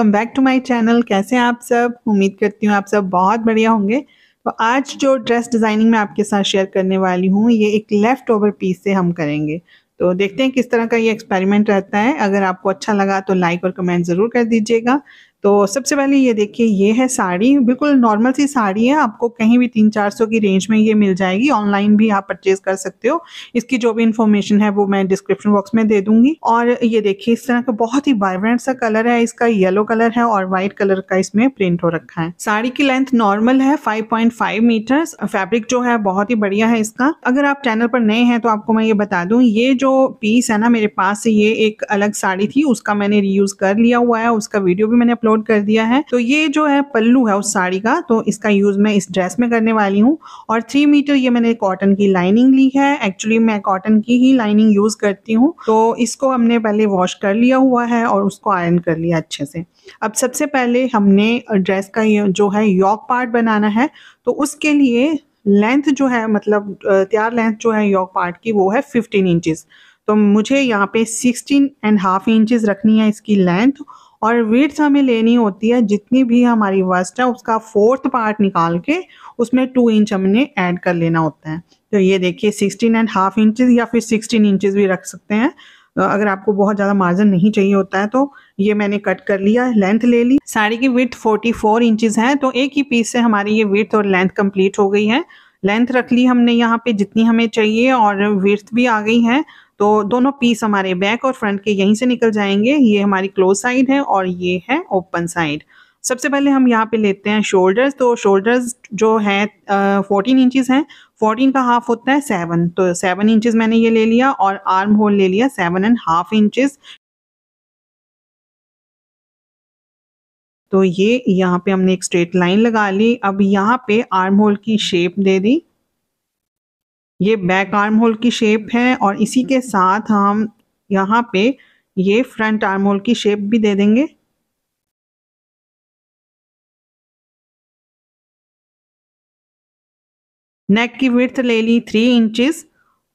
welcome back to my channel कैसे आप सब उम्मीद करती हूँ आप सब बहुत बढ़िया होंगे तो आज जो ड्रेस डिज़ाइनिंग मैं आपके साथ शेयर करने वाली हूँ ये एक लेफ़्ट ओवर पीस से हम करेंगे तो देखते हैं किस तरह का ये एक्सपेरिमेंट रहता है अगर आपको अच्छा लगा तो लाइक और कमेंट ज़रूर कर दीजिएगा तो सबसे पहले ये देखिए ये है साड़ी बिल्कुल नॉर्मल सी साड़ी है आपको कहीं भी तीन चार सौ की रेंज में ये मिल जाएगी ऑनलाइन भी आप परचेज कर सकते हो इसकी जो भी इन्फॉर्मेशन है वो मैं डिस्क्रिप्शन बॉक्स में दे दूंगी और ये देखिए इस तरह का बहुत ही वाइब्रेंट सा कलर है इसका येलो कलर है और व्हाइट कलर का इसमें प्रिंट हो रखा है साड़ी की लेंथ नॉर्मल है five point five metre fabric जो है बहुत ही बढ़िया है इसका अगर आप चैनल पर नए हैं तो आपको मैं ये बता दू ये जो पीस है ना मेरे पास ये एक अलग साड़ी थी उसका मैंने रीयूज कर लिया हुआ है उसका वीडियो भी मैंने अपलोड अपलोड कर दिया है तो ये जो है पल्लू है उस साड़ी का तो इसका यूज़ मैं इस ड्रेस में करने वाली हूँ और थ्री मीटर ये मैंने कॉटन की लाइनिंग ली है एक्चुअली मैं कॉटन की ही लाइनिंग यूज़ करती हूँ तो इसको हमने पहले वॉश कर लिया हुआ है और उसको आयरन कर लिया अच्छे से अब सबसे पहले हमने ड्रेस का जो है यॉक पार्ट बनाना है तो उसके लिए लेंथ जो है मतलब तैयार लेंथ जो है यॉक पार्ट की वो है फिफ्टीन इंचज़ तो मुझे यहाँ पे सिक्सटीन एंड हाफ इंचज़ रखनी है इसकी लेंथ और विड्स हमें लेनी होती है जितनी भी हमारी वस्ट है उसका फोर्थ पार्ट निकाल के उसमें टू इंच हमने ऐड कर लेना होता है तो ये देखिए सिक्सटीन एंड हाफ इंचज़ या फिर सिक्सटीन इंचज़ भी रख सकते हैं अगर आपको बहुत ज़्यादा मार्जिन नहीं चाहिए होता है तो ये मैंने कट कर लिया लेंथ ले ली साड़ी की विथ 44 फोर इंचज़ है तो एक ही पीस से हमारी ये विथ और लेंथ कंप्लीट हो गई है लेंथ रख ली हमने यहाँ पे जितनी हमें चाहिए और विर्थ भी आ गई है तो दोनों पीस हमारे बैक और फ्रंट के यहीं से निकल जाएंगे ये हमारी क्लोज साइड है और ये है ओपन साइड सबसे पहले हम यहाँ पे लेते हैं शोल्डर्स तो शोल्डर्स जो है फोर्टीन इंचज़ हैं फोर्टीन का हाफ होता है सेवन तो सेवन इंचज़ मैंने ये ले लिया और आर्म होल ले लिया सेवन एंड हाफ इंचज़ तो ये यहाँ पे हमने एक स्ट्रेट लाइन लगा ली अब यहाँ पे आर्म होल की शेप दे दी ये बैक आर्म होल की शेप है और इसी के साथ हम यहाँ पे ये फ्रंट आर्म होल की शेप भी दे देंगे नेक की विर्थ ले ली थ्री इंचेस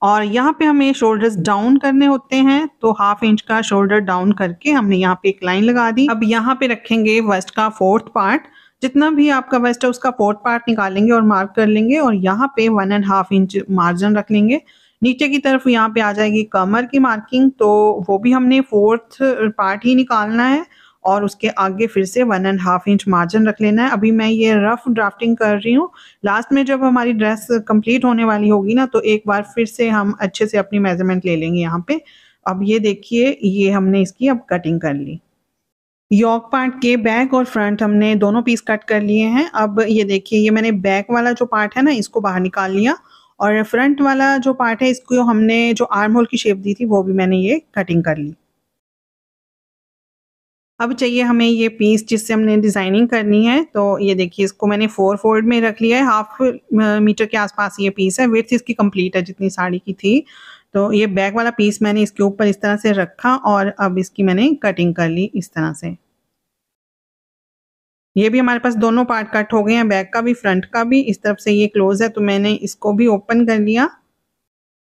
और यहाँ पे हमें शोल्डर्स डाउन करने होते हैं तो हाफ इंच का शोल्डर डाउन करके हमने यहाँ पे एक लाइन लगा दी अब यहाँ पे रखेंगे वेस्ट का फोर्थ पार्ट जितना भी आपका वेस्ट है उसका फोर्थ पार्ट निकालेंगे और मार्क कर लेंगे और यहाँ पे one and half inch margin रख लेंगे नीचे की तरफ यहाँ पे आ जाएगी कमर की मार्किंग तो वो भी हमने फोर्थ पार्ट ही निकालना है और उसके आगे फिर से one and half inch margin रख लेना है अभी मैं ये रफ ड्राफ्टिंग कर रही हूँ लास्ट में जब हमारी ड्रेस कंप्लीट होने वाली होगी ना तो एक बार फिर से हम अच्छे से अपनी मेजरमेंट ले लेंगे यहाँ पे अब ये देखिए ये हमने इसकी अब कटिंग कर ली यॉक पार्ट के बैक और फ्रंट हमने दोनों पीस कट कर लिए हैं अब ये देखिए ये मैंने बैक वाला जो पार्ट है ना इसको बाहर निकाल लिया और फ्रंट वाला जो पार्ट है इसको हमने जो आर्म होल की शेप दी थी वो भी मैंने ये कटिंग कर ली अब चाहिए हमें ये पीस जिससे हमने डिज़ाइनिंग करनी है तो ये देखिए इसको मैंने फोर फोल्ड में रख लिया है हाफ मीटर के आसपास ये पीस है विर्थ इसकी कंप्लीट है जितनी साड़ी की थी तो ये बैक वाला पीस मैंने इसके ऊपर इस तरह से रखा और अब इसकी मैंने कटिंग कर ली इस तरह से ये भी हमारे पास दोनों पार्ट कट हो गए हैं बैक का भी फ्रंट का भी इस तरफ से ये क्लोज है तो मैंने इसको भी ओपन कर लिया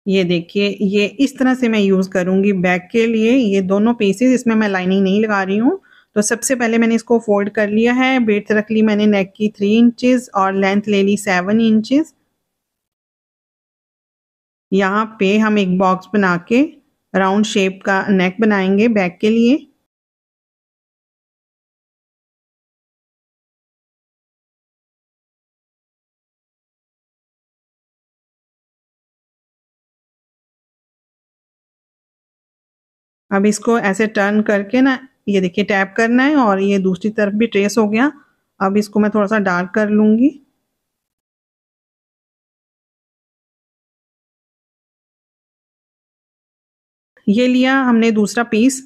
ये देखिए ये इस तरह से मैं यूज़ करूंगी बैक के लिए ये दोनों पीसेस इसमें मैं लाइनिंग नहीं लगा रही हूँ तो सबसे पहले मैंने इसको फोल्ड कर लिया है बेट रख ली मैंने नेक की थ्री इंचेस और लेंथ ले ली सेवन इंचज़ यहाँ पे हम एक बॉक्स बना के राउंड शेप का नेक बनाएंगे बैक के लिए अब इसको ऐसे टर्न करके ना ये देखिए टैप करना है और ये दूसरी तरफ भी ट्रेस हो गया अब इसको मैं थोड़ा सा डार्क कर लूंगी ये लिया हमने दूसरा पीस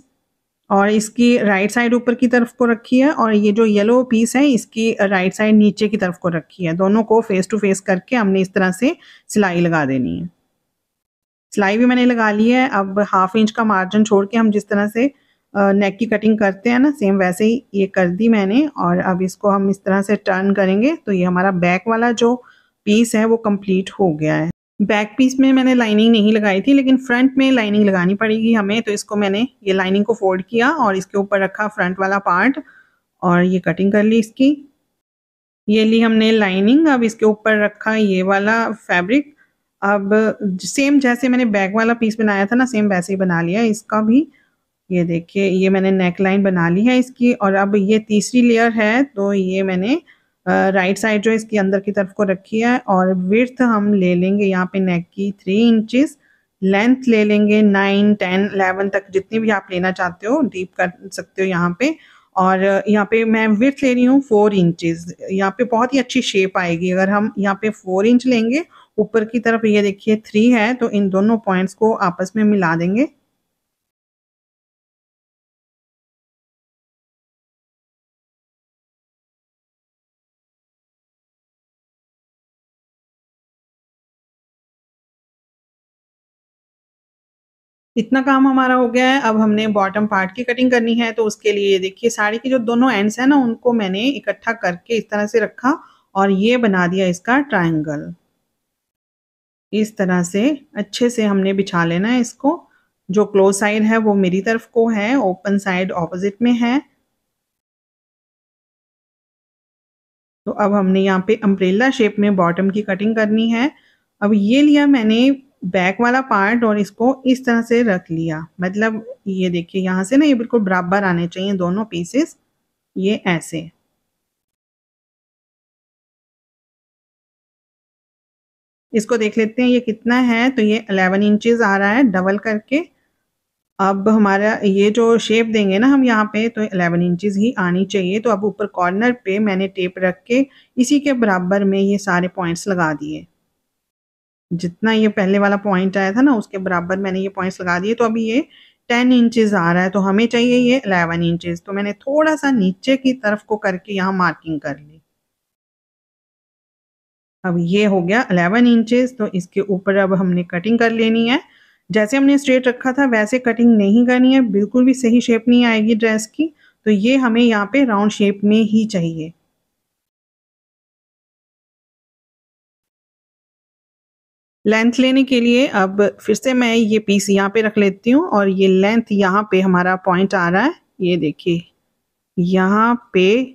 और इसकी राइट साइड ऊपर की तरफ को रखी है और ये जो येलो पीस है इसकी राइट साइड नीचे की तरफ को रखी है दोनों को फेस टू फेस करके हमने इस तरह से सिलाई लगा देनी है सिलाई भी मैंने लगा ली है अब हाफ इंच का मार्जिन छोड़ के हम जिस तरह से नेक की कटिंग करते हैं ना सेम वैसे ही ये कर दी मैंने और अब इसको हम इस तरह से टर्न करेंगे तो ये हमारा बैक वाला जो पीस है वो कंप्लीट हो गया है बैक पीस में मैंने लाइनिंग नहीं लगाई थी लेकिन फ्रंट में लाइनिंग लगानी पड़ेगी हमें तो इसको मैंने ये लाइनिंग को फोल्ड किया और इसके ऊपर रखा फ्रंट वाला पार्ट और ये कटिंग कर ली इसकी ये ली हमने लाइनिंग अब इसके ऊपर रखा ये वाला फैब्रिक अब सेम जैसे मैंने बैक वाला पीस बनाया था ना सेम वैसे ही बना लिया इसका भी ये देखिए ये मैंने नेक लाइन बना ली है इसकी और अब ये तीसरी लेयर है तो ये मैंने राइट साइड जो इसकी अंदर की तरफ को रखी है और विर्थ हम ले लेंगे यहाँ पे नेक की थ्री इंचज़ लेंथ ले लेंगे नाइन टेन अलेवन तक जितनी भी आप लेना चाहते हो डीप कर सकते हो यहाँ पे और यहाँ पे मैं विर्थ ले रही हूँ फोर इंचज यहाँ पे बहुत ही अच्छी शेप आएगी अगर हम यहाँ पे फोर इंच लेंगे ऊपर की तरफ ये देखिए थ्री है तो इन दोनों पॉइंट्स को आपस में मिला देंगे इतना काम हमारा हो गया है अब हमने बॉटम पार्ट की कटिंग करनी है तो उसके लिए देखिए साड़ी के जो दोनों एंड्स हैं ना उनको मैंने इकट्ठा करके इस तरह से रखा और ये बना दिया इसका ट्रायंगल इस तरह से अच्छे से हमने बिछा लेना है इसको जो क्लोज साइड है वो मेरी तरफ को है ओपन साइड ऑपोजिट में है तो अब हमने यहाँ पे अम्ब्रेला शेप में बॉटम की कटिंग करनी है अब ये लिया मैंने बैक वाला पार्ट और इसको इस तरह से रख लिया मतलब ये देखिए यहाँ से ना ये बिल्कुल बराबर आने चाहिए दोनों पीसेस ये ऐसे इसको देख लेते हैं ये कितना है तो ये 11 इंचेस आ रहा है डबल करके अब हमारा ये जो शेप देंगे ना हम यहाँ पे तो 11 इंचेस ही आनी चाहिए तो अब ऊपर कॉर्नर पे मैंने टेप रख के इसी के बराबर में ये सारे पॉइंट्स लगा दिए जितना ये पहले वाला पॉइंट आया था ना उसके बराबर मैंने ये पॉइंट्स लगा दिए तो अभी ये टेन इंचज़ आ रहा है तो हमें चाहिए ये अलेवन इंचेस तो मैंने थोड़ा सा नीचे की तरफ को करके यहाँ मार्किंग कर ली अब ये हो गया अलेवन इंचेस तो इसके ऊपर अब हमने कटिंग कर लेनी है जैसे हमने स्ट्रेट रखा था वैसे कटिंग नहीं करनी है बिल्कुल भी सही शेप नहीं आएगी ड्रेस की तो ये हमें यहाँ पे राउंड शेप में ही चाहिए लेंथ लेने के लिए अब फिर से मैं ये पीस यहाँ पे रख लेती हूँ और ये लेंथ यहाँ पे हमारा पॉइंट आ रहा है ये देखिए यहाँ पे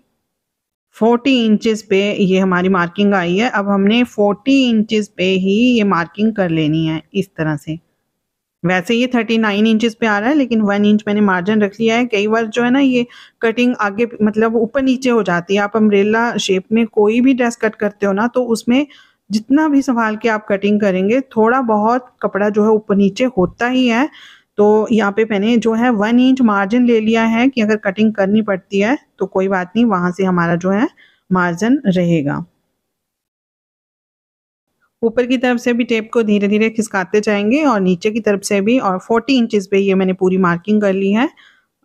40 इंचेस पे ये हमारी मार्किंग आई है अब हमने 40 इंचेस पे ही ये मार्किंग कर लेनी है इस तरह से वैसे ये 39 इंचेस पे आ रहा है लेकिन वन इंच मैंने मार्जिन रख लिया है कई बार जो है ना ये कटिंग आगे मतलब ऊपर नीचे हो जाती है आप अम्ब्रेला शेप में कोई भी ड्रेस कट करते हो ना तो उसमें जितना भी संभाल के आप कटिंग करेंगे थोड़ा बहुत कपड़ा जो है ऊपर नीचे होता ही है तो यहाँ पे मैंने जो है वन इंच मार्जिन ले लिया है कि अगर कटिंग करनी पड़ती है तो कोई बात नहीं वहां से हमारा जो है मार्जिन रहेगा ऊपर की तरफ से भी टेप को धीरे धीरे खिसकाते जाएंगे और नीचे की तरफ से भी और 40 इंचज़ पे ये मैंने पूरी मार्किंग कर ली है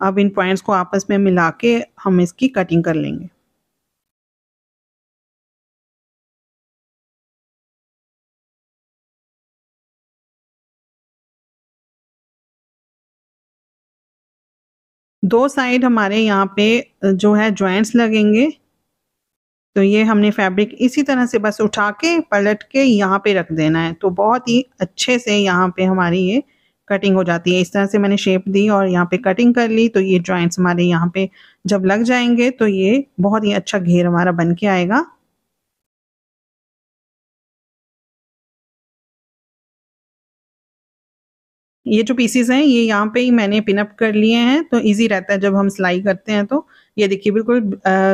अब इन पॉइंट्स को आपस में मिला के हम इसकी कटिंग कर लेंगे दो साइड हमारे यहाँ पे जो है ज्वाइंट्स लगेंगे तो ये हमने फैब्रिक इसी तरह से बस उठा के पलट के यहाँ पे रख देना है तो बहुत ही अच्छे से यहाँ पे हमारी ये कटिंग हो जाती है इस तरह से मैंने शेप दी और यहाँ पे कटिंग कर ली तो ये ज्वाइंट्स हमारे यहाँ पे जब लग जाएंगे तो ये बहुत ही अच्छा घेर हमारा बन के आएगा ये जो पीसीस हैं ये यहाँ पे ही मैंने पिनअप कर लिए हैं तो इजी रहता है जब हम सिलाई करते हैं तो ये देखिए बिल्कुल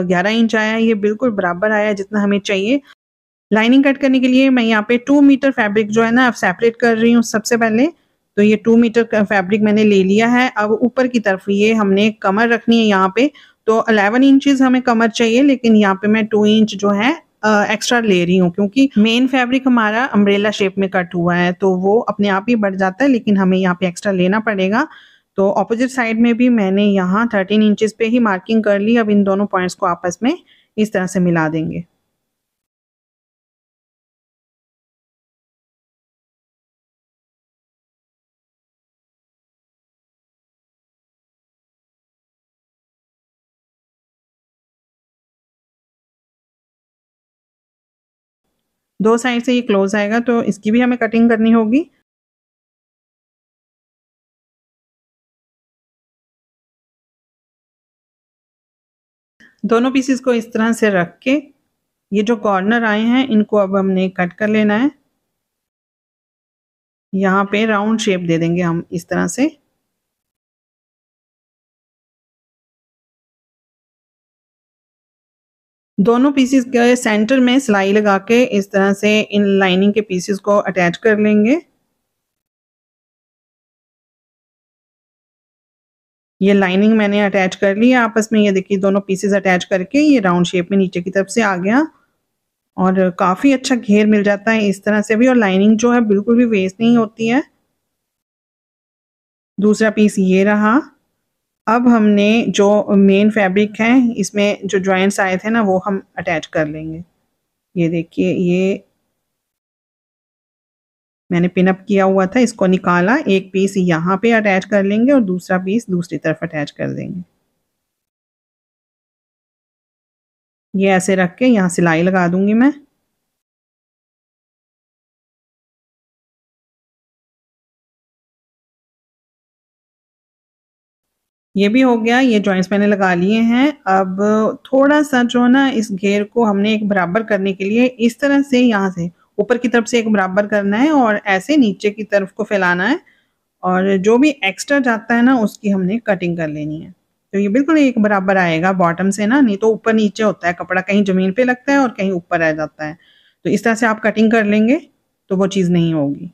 ग्यारह इंच आया है ये बिल्कुल बराबर आया है जितना हमें चाहिए लाइनिंग कट करने के लिए मैं यहाँ पे टू मीटर फैब्रिक जो है ना अब सेपरेट कर रही हूँ सबसे पहले तो ये टू मीटर का फैब्रिक मैंने ले लिया है अब ऊपर की तरफ ये हमने कमर रखनी है यहाँ पे तो अलेवन इंचज हमें कमर चाहिए लेकिन यहाँ पे मैं टू इंच जो है एक्स्ट्रा ले रही हूँ क्योंकि मेन फैब्रिक हमारा अम्ब्रेला शेप में कट हुआ है तो वो अपने आप ही बढ़ जाता है लेकिन हमें यहाँ पे एक्स्ट्रा लेना पड़ेगा तो ऑपोजिट साइड में भी मैंने यहाँ थर्टीन इंचज पे ही मार्किंग कर ली अब इन दोनों पॉइंट्स को आपस में इस तरह से मिला देंगे दो साइड से ये क्लोज आएगा तो इसकी भी हमें कटिंग करनी होगी दोनों पीसेस को इस तरह से रख के ये जो कॉर्नर आए हैं इनको अब हमने कट कर लेना है यहाँ पे राउंड शेप दे देंगे हम इस तरह से दोनों पीसीस के सेंटर में सिलाई लगा के इस तरह से इन लाइनिंग के पीसीस को अटैच कर लेंगे ये लाइनिंग मैंने अटैच कर ली आपस में ये देखिए दोनों पीसेस अटैच करके ये राउंड शेप में नीचे की तरफ से आ गया और काफ़ी अच्छा घेर मिल जाता है इस तरह से भी और लाइनिंग जो है बिल्कुल भी वेस्ट नहीं होती है दूसरा पीस ये रहा अब हमने जो मेन फैब्रिक है इसमें जो ज्वाइंट्स आए थे ना वो हम अटैच कर लेंगे ये देखिए ये मैंने पिनअप किया हुआ था इसको निकाला एक पीस यहाँ पे अटैच कर लेंगे और दूसरा पीस दूसरी तरफ अटैच कर देंगे ये ऐसे रख के यहाँ सिलाई लगा दूंगी मैं ये भी हो गया ये जॉइंट्स मैंने लगा लिए हैं अब थोड़ा सा जो ना इस घेर को हमने एक बराबर करने के लिए इस तरह से यहाँ से ऊपर की तरफ से एक बराबर करना है और ऐसे नीचे की तरफ को फैलाना है और जो भी एक्स्ट्रा जाता है ना उसकी हमने कटिंग कर लेनी है तो ये बिल्कुल एक बराबर आएगा बॉटम से ना नहीं तो ऊपर नीचे होता है कपड़ा कहीं ज़मीन पे लगता है और कहीं ऊपर आ जाता है तो इस तरह से आप कटिंग कर लेंगे तो वो चीज़ नहीं होगी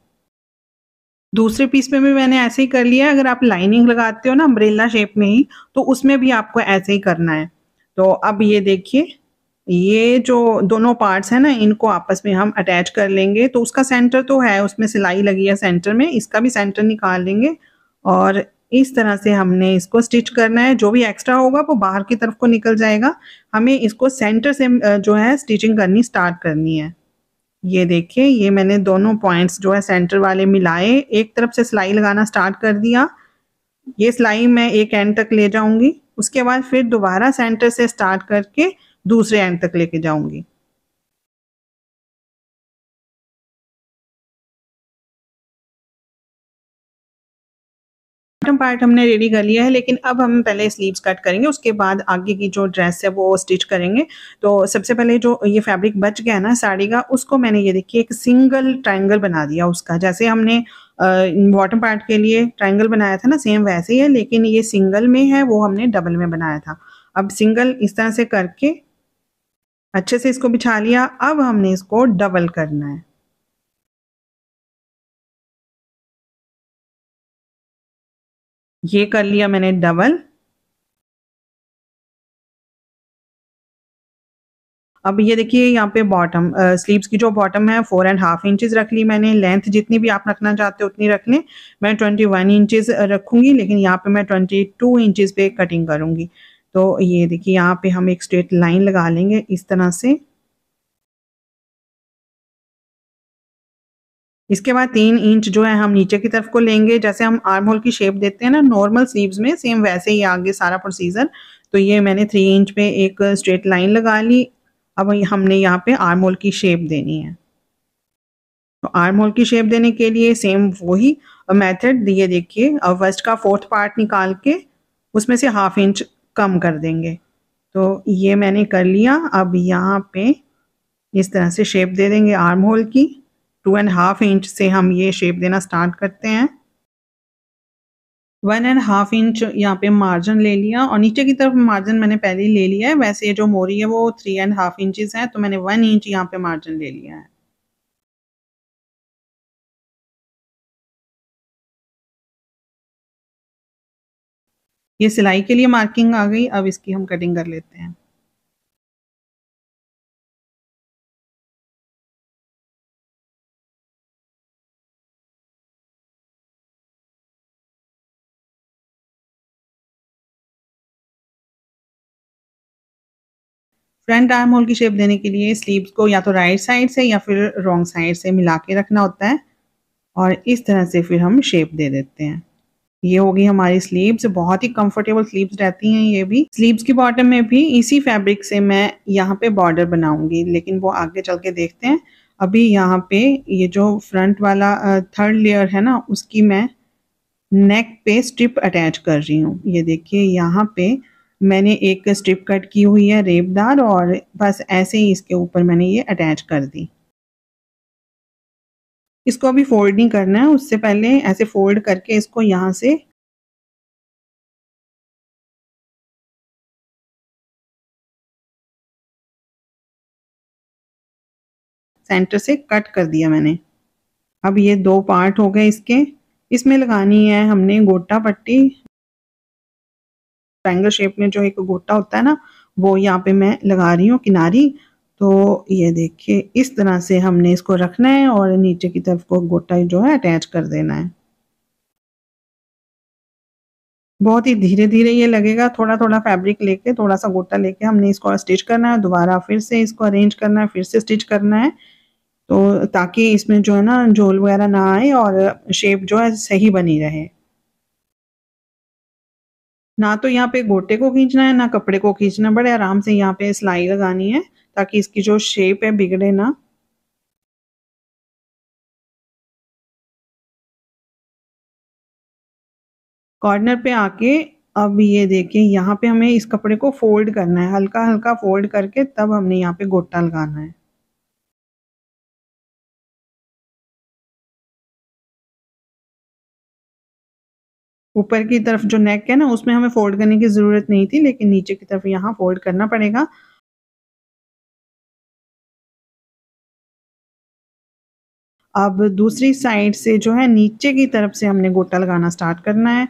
दूसरे पीस में भी मैंने ऐसे ही कर लिया अगर आप लाइनिंग लगाते हो ना अम्ब्रेला शेप में ही तो उसमें भी आपको ऐसे ही करना है तो अब ये देखिए ये जो दोनों पार्ट्स हैं ना इनको आपस में हम अटैच कर लेंगे तो उसका सेंटर तो है उसमें सिलाई लगी है सेंटर में इसका भी सेंटर निकाल लेंगे और इस तरह से हमने इसको स्टिच करना है जो भी एक्स्ट्रा होगा वो बाहर की तरफ को निकल जाएगा हमें इसको सेंटर से जो है स्टिचिंग करनी स्टार्ट करनी है ये देखिए ये मैंने दोनों पॉइंट्स जो है सेंटर वाले मिलाए एक तरफ से सिलाई लगाना स्टार्ट कर दिया ये सिलाई मैं एक एंड तक ले जाऊंगी उसके बाद फिर दोबारा सेंटर से स्टार्ट करके दूसरे एंड तक लेके जाऊंगी बॉटम पार्ट हमने रेडी कर लिया है लेकिन अब हम पहले स्लीव्स कट करेंगे उसके बाद आगे की जो ड्रेस है वो स्टिच करेंगे तो सबसे पहले जो ये फैब्रिक बच गया है ना साड़ी का उसको मैंने ये देखिए एक सिंगल ट्रायंगल बना दिया उसका जैसे हमने बॉटम पार्ट के लिए ट्रायंगल बनाया था ना सेम वैसे ही है लेकिन ये सिंगल में है वो हमने डबल में बनाया था अब सिंगल इस तरह से करके अच्छे से इसको बिछा लिया अब हमने इसको डबल करना है ये कर लिया मैंने डबल अब ये देखिए यहाँ पे बॉटम स्लीव्स की जो बॉटम है फोर एंड हाफ इंचज रख ली मैंने लेंथ जितनी भी आप रखना चाहते हो उतनी रख लें मैं ट्वेंटी वन इंचज रखूंगी लेकिन यहाँ पे मैं ट्वेंटी टू इंचज पे कटिंग करूंगी तो ये देखिए यहाँ पे हम एक स्ट्रेट लाइन लगा लेंगे इस तरह से इसके बाद तीन इंच जो है हम नीचे की तरफ को लेंगे जैसे हम आर्म होल की शेप देते हैं ना नॉर्मल स्लीव्स में सेम वैसे ही आगे सारा प्रोसीजर तो ये मैंने थ्री इंच पे एक स्ट्रेट लाइन लगा ली अब हमने यहाँ पे आर्म होल की शेप देनी है तो आर्म होल की शेप देने के लिए सेम वही मेथड दिए देखिए अब वेस्ट का फोर्थ पार्ट निकाल के उसमें से हाफ इंच कम कर देंगे तो ये मैंने कर लिया अब यहाँ पे इस तरह से शेप दे देंगे आर्म होल की टू एंड हाफ इंच से हम ये शेप देना स्टार्ट करते हैं वन एंड हाफ इंच यहाँ पे मार्जिन ले लिया और नीचे की तरफ मार्जिन मैंने पहले ही ले लिया है वैसे ये जो मोरी है वो थ्री एंड हाफ इंचज है तो मैंने वन इंच यहाँ पे मार्जिन ले लिया है ये सिलाई के लिए मार्किंग आ गई अब इसकी हम कटिंग कर लेते हैं फ्रंट आर्म होल की शेप देने के लिए स्लीव्स को या तो राइट साइड से या फिर रॉन्ग साइड से मिला के रखना होता है और इस तरह से फिर हम शेप दे देते हैं ये होगी हमारी स्लीव्स बहुत ही कंफर्टेबल स्लीव्स रहती हैं ये भी स्लीव्स की बॉटम में भी इसी फैब्रिक से मैं यहाँ पे बॉर्डर बनाऊंगी लेकिन वो आगे चल के देखते हैं अभी यहाँ पे ये जो फ्रंट वाला थर्ड लेयर है ना उसकी मैं नेक पे स्ट्रिप अटैच कर रही हूँ ये देखिए यहाँ पे मैंने एक स्ट्रिप कट की हुई है रेबदार और बस ऐसे ही इसके ऊपर मैंने ये अटैच कर दी इसको अभी फोल्ड नहीं करना है उससे पहले ऐसे फोल्ड करके इसको यहाँ से सेंटर से कट कर दिया मैंने अब ये दो पार्ट हो गए इसके इसमें लगानी है हमने गोटा पट्टी ट्रायंगल शेप में जो एक गोटा होता है ना वो यहाँ पे मैं लगा रही हूँ किनारी तो ये देखिए इस तरह से हमने इसको रखना है और नीचे की तरफ को गोटा जो है अटैच कर देना है बहुत ही धीरे धीरे ये लगेगा थोड़ा थोड़ा फैब्रिक लेके थोड़ा सा गोटा लेके हमने इसको स्टिच करना है दोबारा फिर से इसको अरेंज करना है फिर से स्टिच करना है तो ताकि इसमें जो है ना झोल वगैरह ना आए और शेप जो है सही बनी रहे ना तो यहाँ पे गोटे को खींचना है ना कपड़े को खींचना बड़े आराम से यहाँ पे सिलाई लगानी है ताकि इसकी जो शेप है बिगड़े ना कॉर्नर पे आके अब ये देखिए यहाँ पे हमें इस कपड़े को फोल्ड करना है हल्का हल्का फोल्ड करके तब हमने यहाँ पे गोटा लगाना है ऊपर की तरफ जो नेक है ना उसमें हमें फोल्ड करने की ज़रूरत नहीं थी लेकिन नीचे की तरफ यहाँ फोल्ड करना पड़ेगा अब दूसरी साइड से जो है नीचे की तरफ से हमने गोटा लगाना स्टार्ट करना है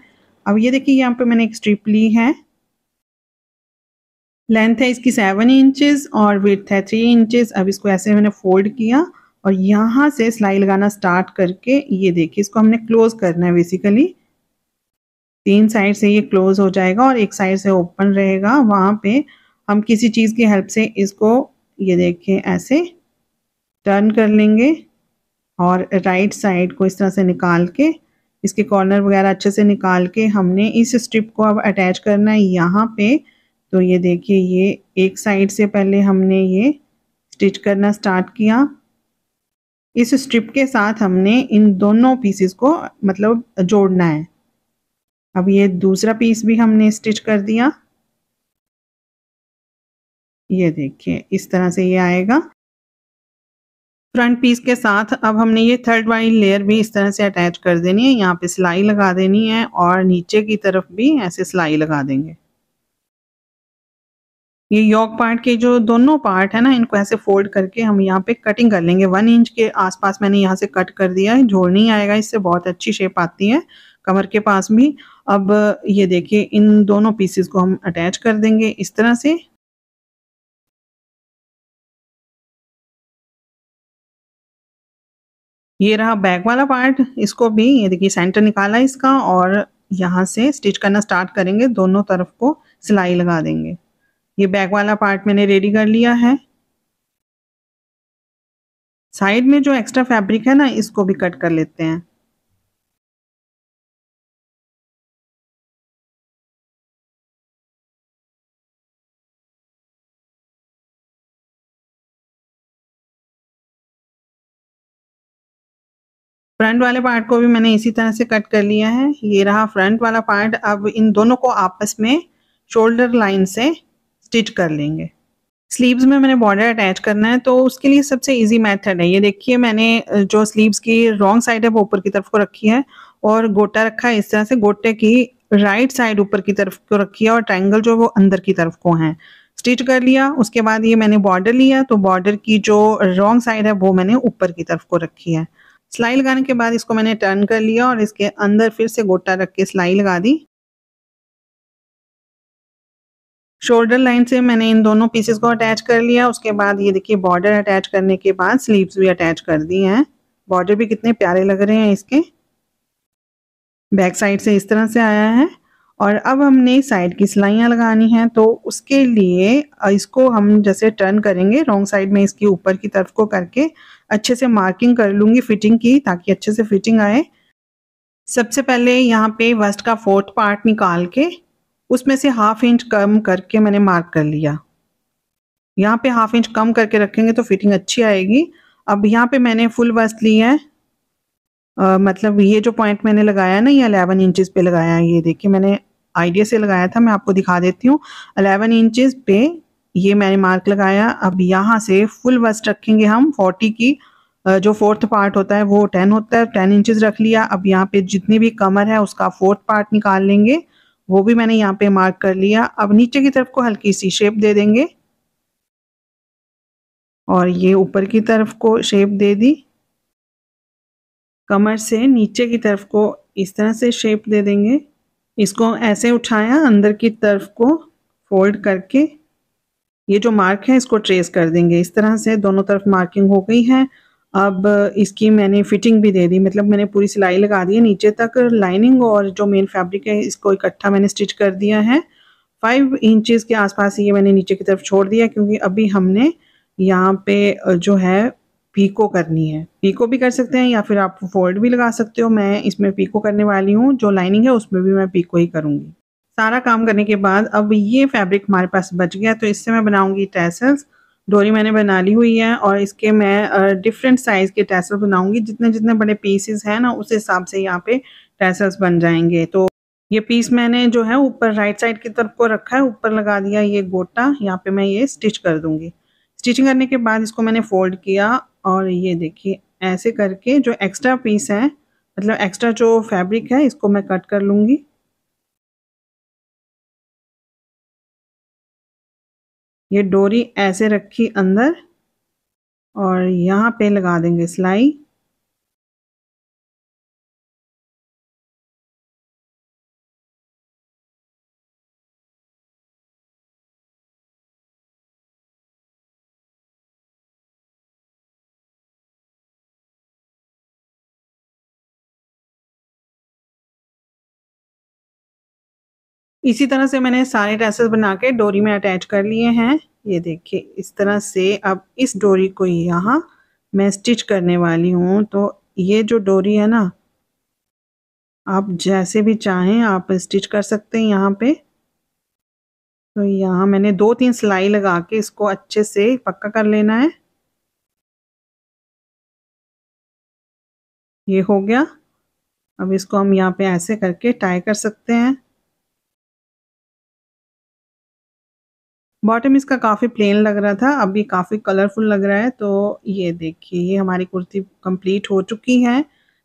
अब ये देखिए यहाँ पे मैंने एक स्ट्रिप ली है लेंथ है इसकी सेवन इंचेस और विथ है थ्री इंचेस अब इसको ऐसे मैंने फोल्ड किया और यहाँ से सिलाई लगाना स्टार्ट करके ये देखिए इसको हमने क्लोज करना है बेसिकली तीन साइड से ये क्लोज हो जाएगा और एक साइड से ओपन रहेगा वहाँ पे हम किसी चीज़ की हेल्प से इसको ये देखिए ऐसे टर्न कर लेंगे और राइट साइड को इस तरह से निकाल के इसके कॉर्नर वगैरह अच्छे से निकाल के हमने इस स्ट्रिप को अब अटैच करना है यहाँ पे तो ये देखिए ये एक साइड से पहले हमने ये स्टिच करना स्टार्ट किया इस स्ट्रिप के साथ हमने इन दोनों पीसेस को मतलब जोड़ना है अब ये दूसरा पीस भी हमने स्टिच कर दिया ये देखिए इस तरह से ये आएगा फ्रंट पीस के साथ अब हमने ये थर्ड वाली लेयर भी इस तरह से अटैच कर देनी है यहाँ पे सिलाई लगा देनी है और नीचे की तरफ भी ऐसे सिलाई लगा देंगे ये यॉक पार्ट के जो दोनों पार्ट है ना इनको ऐसे फोल्ड करके हम यहाँ पे कटिंग कर लेंगे वन इंच के आसपास मैंने यहाँ से कट कर दिया है झोल नहीं आएगा इससे बहुत अच्छी शेप आती है कमर के पास भी अब ये देखिए इन दोनों पीसेस को हम अटैच कर देंगे इस तरह से ये रहा बैक वाला पार्ट इसको भी ये देखिए सेंटर निकाला इसका और यहाँ से स्टिच करना स्टार्ट करेंगे दोनों तरफ को सिलाई लगा देंगे ये बैक वाला पार्ट मैंने रेडी कर लिया है साइड में जो एक्स्ट्रा फैब्रिक है ना इसको भी कट कर लेते हैं फ्रंट वाले पार्ट को भी मैंने इसी तरह से कट कर लिया है ये रहा फ्रंट वाला पार्ट अब इन दोनों को आपस में शोल्डर लाइन से स्टिच कर लेंगे स्लीव्स में मैंने बॉर्डर अटैच करना है तो उसके लिए सबसे इजी मेथड है ये देखिए मैंने जो स्लीव्स की रॉन्ग साइड है वो ऊपर की तरफ को रखी है और गोटा रखा है इस तरह से गोटे की राइट साइड ऊपर की तरफ को रखी है और ट्रायंगल जो वो अंदर की तरफ को है स्टिच कर लिया उसके बाद ये मैंने बॉर्डर लिया तो बॉर्डर की जो रॉन्ग साइड है वो मैंने ऊपर की तरफ को रखी है सिलाई लगाने के बाद इसको मैंने टर्न कर लिया और इसके अंदर फिर से गोटा रख के सिलाई लगा दी शोल्डर लाइन से मैंने इन दोनों पीसेस को अटैच कर लिया उसके बाद ये देखिए बॉर्डर अटैच करने के बाद स्लीव्स भी अटैच कर दी हैं बॉर्डर भी कितने प्यारे लग रहे हैं इसके बैक साइड से इस तरह से आया है और अब हमने साइड की सिलाइयाँ लगानी हैं तो उसके लिए इसको हम जैसे टर्न करेंगे रॉन्ग साइड में इसकी ऊपर की तरफ को करके अच्छे से मार्किंग कर लूँगी फिटिंग की ताकि अच्छे से फिटिंग आए सबसे पहले यहाँ पे वस्ट का फोर्थ पार्ट निकाल के उसमें से हाफ इंच कम करके मैंने मार्क कर लिया यहाँ पे हाफ इंच कम करके रखेंगे तो फिटिंग अच्छी आएगी अब यहाँ पे मैंने फुल वस्त ली है आ, मतलब ये जो पॉइंट मैंने लगाया ना ये अलेवन इंचज़ पे लगाया है ये देखिए मैंने आइडिया से लगाया था मैं आपको दिखा देती हूँ अलेवन इंचज़ पे ये मैंने मार्क लगाया अब यहाँ से फुल वस्ट रखेंगे हम फोर्टी की जो फोर्थ पार्ट होता है वो टेन होता है टेन इंचज रख लिया अब यहाँ पे जितनी भी कमर है उसका फोर्थ पार्ट निकाल लेंगे वो भी मैंने यहाँ पे मार्क कर लिया अब नीचे की तरफ को हल्की सी शेप दे देंगे और ये ऊपर की तरफ को शेप दे दी कमर से नीचे की तरफ को इस तरह से शेप दे देंगे इसको ऐसे उठाया अंदर की तरफ को फोल्ड करके ये जो मार्क है इसको ट्रेस कर देंगे इस तरह से दोनों तरफ मार्किंग हो गई है अब इसकी मैंने फिटिंग भी दे दी मतलब मैंने पूरी सिलाई लगा दी है नीचे तक लाइनिंग और जो मेन फैब्रिक है इसको इकट्ठा मैंने स्टिच कर दिया है फाइव इंचज़ के आसपास ये मैंने नीचे की तरफ छोड़ दिया क्योंकि अभी हमने यहाँ पे जो है पीको करनी है पीको भी कर सकते हैं या फिर आप फोल्ड भी लगा सकते हो मैं इसमें पीको करने वाली हूँ जो लाइनिंग है उसमें भी मैं पीको ही करूँगी सारा काम करने के बाद अब ये फैब्रिक हमारे पास बच गया तो इससे मैं बनाऊँगी टैसल्स डोरी मैंने बना ली हुई है और इसके मैं डिफरेंट साइज़ के टैसल बनाऊँगी जितने जितने बड़े पीसेस हैं ना उस हिसाब से यहाँ पे टैसल्स बन जाएंगे तो ये पीस मैंने जो है ऊपर राइट साइड की तरफ को रखा है ऊपर लगा दिया ये गोटा यहाँ पे मैं ये स्टिच कर दूंगी स्टिचिंग करने के बाद इसको मैंने फोल्ड किया और ये देखिए ऐसे करके जो एक्स्ट्रा पीस है मतलब एक्स्ट्रा जो फैब्रिक है इसको मैं कट कर लूँगी ये डोरी ऐसे रखी अंदर और यहाँ पे लगा देंगे सिलाई इसी तरह से मैंने सारे ड्रेसेस बना के डोरी में अटैच कर लिए हैं ये देखिए इस तरह से अब इस डोरी को यहाँ मैं स्टिच करने वाली हूँ तो ये जो डोरी है ना आप जैसे भी चाहें आप स्टिच कर सकते हैं यहाँ पे तो यहाँ मैंने दो तीन सिलाई लगा के इसको अच्छे से पक्का कर लेना है ये हो गया अब इसको हम यहाँ पे ऐसे करके टाई कर सकते हैं बॉटम इसका काफ़ी प्लेन लग रहा था अब ये काफ़ी कलरफुल लग रहा है तो ये देखिए ये हमारी कुर्ती कंप्लीट हो चुकी है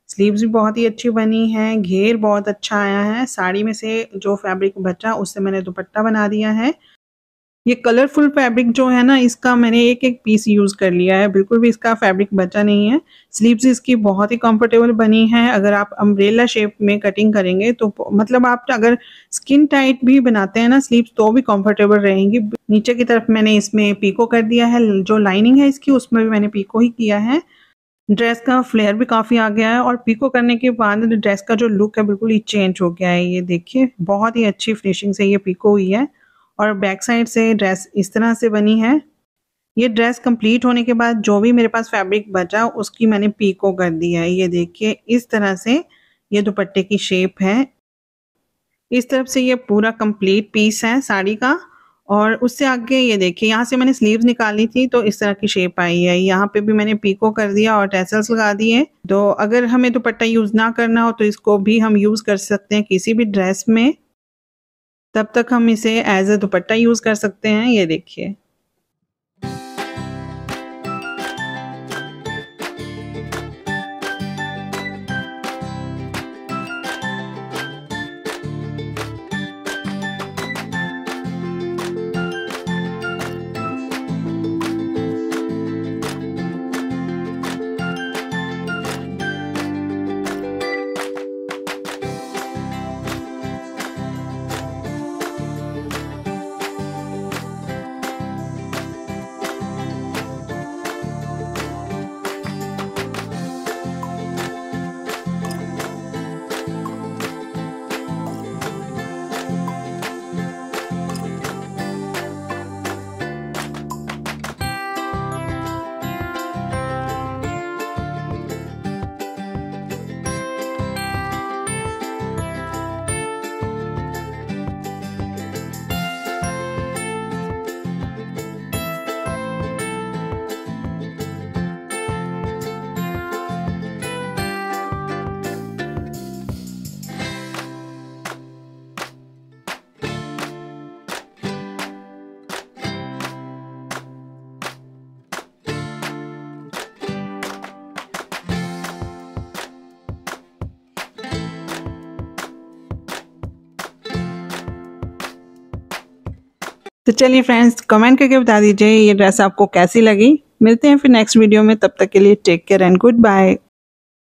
स्लीव्स भी बहुत ही अच्छी बनी है घेर बहुत अच्छा आया है साड़ी में से जो फैब्रिक बचा उससे मैंने दुपट्टा बना दिया है ये कलरफुल फैब्रिक जो है ना इसका मैंने एक एक पीस यूज़ कर लिया है बिल्कुल भी इसका फैब्रिक बचा नहीं है स्लीव्स इसकी बहुत ही कंफर्टेबल बनी है अगर आप अम्ब्रेला शेप में कटिंग करेंगे तो मतलब आप अगर स्किन टाइट भी बनाते हैं ना स्लीव्स तो भी कंफर्टेबल रहेंगी नीचे की तरफ मैंने इसमें पीको कर दिया है जो लाइनिंग है इसकी उसमें भी मैंने पीको ही किया है ड्रेस का फ्लेयर भी काफ़ी आ गया है और पीको करने के बाद ड्रेस का जो लुक है बिल्कुल ही चेंज हो गया है ये देखिए बहुत ही अच्छी फिनिशिंग से ये पीको हुई है और बैक साइड से ड्रेस इस तरह से बनी है ये ड्रेस कंप्लीट होने के बाद जो भी मेरे पास फैब्रिक बचा उसकी मैंने पीको कर दी है ये देखिए इस तरह से ये दुपट्टे की शेप है इस तरफ से ये पूरा कंप्लीट पीस है साड़ी का और उससे आगे ये देखिए यहाँ से मैंने स्लीव्स निकाली थी तो इस तरह की शेप आई है यहाँ पे भी मैंने पीको कर दिया और टेसल्स लगा दिए तो अगर हमें दुपट्टा यूज़ ना करना हो तो इसको भी हम यूज़ कर सकते हैं किसी भी ड्रेस में तब तक हम इसे एज अ दुपट्टा यूज़ कर सकते हैं ये देखिए तो चलिए फ्रेंड्स कमेंट करके बता दीजिए ये ड्रेस आपको कैसी लगी मिलते हैं फिर नेक्स्ट वीडियो में तब तक के लिए take care and good bye